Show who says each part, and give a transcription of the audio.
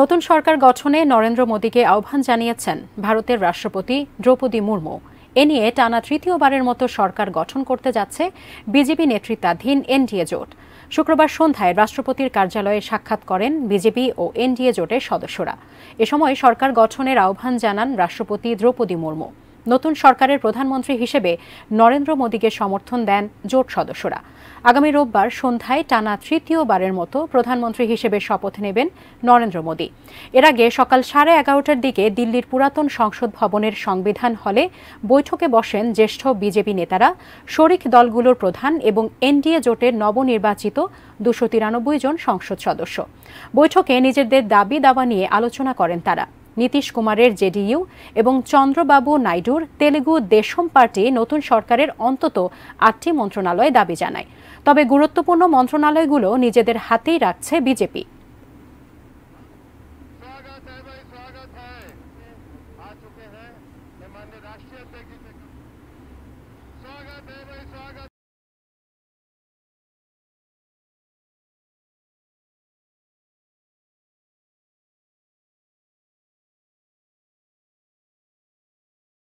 Speaker 1: নতুন সরকার গঠনে নরেন্দ্র মোদীকে আহ্বান জানিয়েছেন ভারতের রাষ্ট্রপতি দ্রৌপদী মুর্মু এ নিয়ে টানা তৃতীয়বারের মতো সরকার গঠন করতে যাচ্ছে বিজেপি নেতৃত্বাধীন এনডিএ জোট শুক্রবার সন্ধ্যায় রাষ্ট্রপতির কার্যালয়ে সাক্ষাৎ করেন বিজেপি ও এনডিএ জোটের সদস্যরা এ সময় সরকার গঠনের আহ্বান জানান রাষ্ট্রপতি দ্রৌপদী মুর্মু নতুন সরকারের প্রধানমন্ত্রী হিসেবে নরেন্দ্র মোদীকে সমর্থন দেন জোট সদস্যরা আগামী রোববার সন্ধ্যায় টানা তৃতীয়বারের মতো প্রধানমন্ত্রী হিসেবে শপথ নেবেন নরেন্দ্র মোদী এর আগে সকাল সাড়ে এগারোটার দিকে দিল্লির পুরাতন সংসদ ভবনের সংবিধান হলে বৈঠকে বসেন জ্যেষ্ঠ বিজেপি নেতারা শরিক দলগুলোর প্রধান এবং এনডিএ জোটের নবনির্বাচিত দুশো তিরানব্বই জন সংসদ সদস্য বৈঠকে নিজেদের দাবি দাবা নিয়ে আলোচনা করেন তারা নীতিশ কুমারের জেডিইউ এবং চন্দ্রবাবু নাইডুর তেলেগু দেশম পার্টি নতুন সরকারের অন্তত আটটি মন্ত্রণালয়ে দাবি জানায় তবে গুরুত্বপূর্ণ মন্ত্রণালয়গুলো নিজেদের হাতেই রাখছে বিজেপি